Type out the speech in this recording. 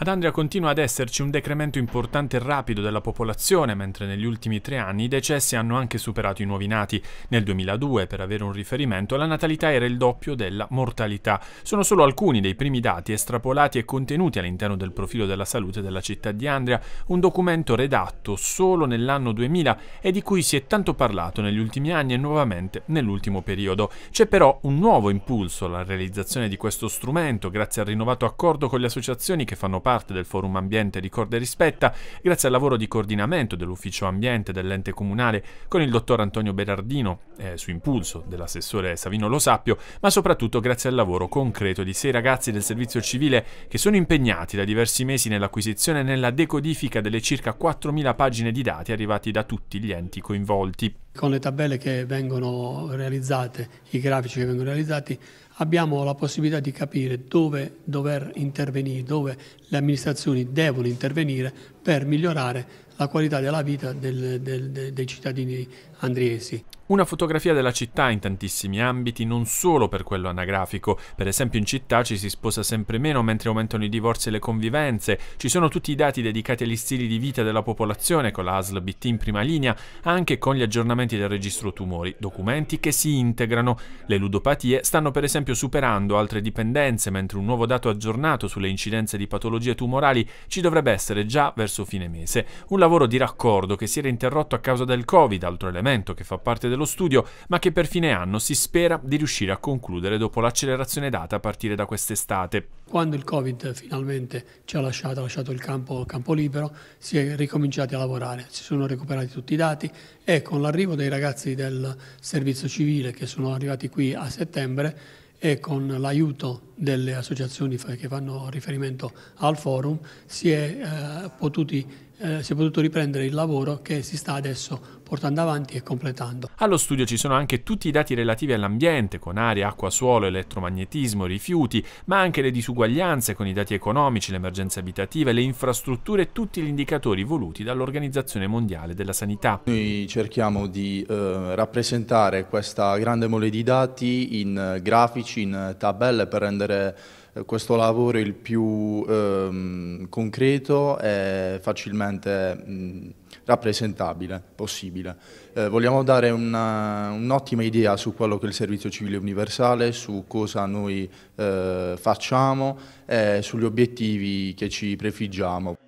Ad Andria continua ad esserci un decremento importante e rapido della popolazione, mentre negli ultimi tre anni i decessi hanno anche superato i nuovi nati. Nel 2002, per avere un riferimento, la natalità era il doppio della mortalità. Sono solo alcuni dei primi dati estrapolati e contenuti all'interno del profilo della salute della città di Andria, un documento redatto solo nell'anno 2000 e di cui si è tanto parlato negli ultimi anni e nuovamente nell'ultimo periodo. C'è però un nuovo impulso alla realizzazione di questo strumento grazie al rinnovato accordo con le associazioni che fanno parte parte del Forum Ambiente Ricorda e Rispetta, grazie al lavoro di coordinamento dell'Ufficio Ambiente dell'ente comunale con il dottor Antonio Berardino, eh, su impulso dell'assessore Savino Lo Sappio, ma soprattutto grazie al lavoro concreto di sei ragazzi del servizio civile che sono impegnati da diversi mesi nell'acquisizione e nella decodifica delle circa 4.000 pagine di dati arrivati da tutti gli enti coinvolti. Con le tabelle che vengono realizzate, i grafici che vengono realizzati, abbiamo la possibilità di capire dove dover intervenire, dove le amministrazioni devono intervenire per migliorare la qualità della vita del, del, del, dei cittadini andriesi. Una fotografia della città in tantissimi ambiti, non solo per quello anagrafico. Per esempio in città ci si sposa sempre meno mentre aumentano i divorzi e le convivenze. Ci sono tutti i dati dedicati agli stili di vita della popolazione, con la ASL BT in prima linea, anche con gli aggiornamenti del registro tumori, documenti che si integrano. Le ludopatie stanno per esempio superando altre dipendenze, mentre un nuovo dato aggiornato sulle incidenze di patologie tumorali ci dovrebbe essere già verso scorso fine mese, un lavoro di raccordo che si era interrotto a causa del Covid, altro elemento che fa parte dello studio, ma che per fine anno si spera di riuscire a concludere dopo l'accelerazione data a partire da quest'estate. Quando il Covid finalmente ci ha lasciato, ha lasciato il campo, campo libero, si è ricominciati a lavorare, si sono recuperati tutti i dati e con l'arrivo dei ragazzi del servizio civile che sono arrivati qui a settembre e con l'aiuto delle associazioni che fanno riferimento al forum si è eh, potuti eh, si è potuto riprendere il lavoro che si sta adesso portando avanti e completando. Allo studio ci sono anche tutti i dati relativi all'ambiente, con aria, acqua, suolo, elettromagnetismo, rifiuti, ma anche le disuguaglianze con i dati economici, l'emergenza abitativa, le infrastrutture e tutti gli indicatori voluti dall'Organizzazione Mondiale della Sanità. Noi cerchiamo di eh, rappresentare questa grande mole di dati in eh, grafici, in eh, tabelle per rendere eh, questo lavoro il più ehm, concreto e facilmente mh, rappresentabile possibile. Eh, vogliamo dare un'ottima idea su quello che è il servizio civile universale, su cosa noi eh, facciamo e sugli obiettivi che ci prefiggiamo.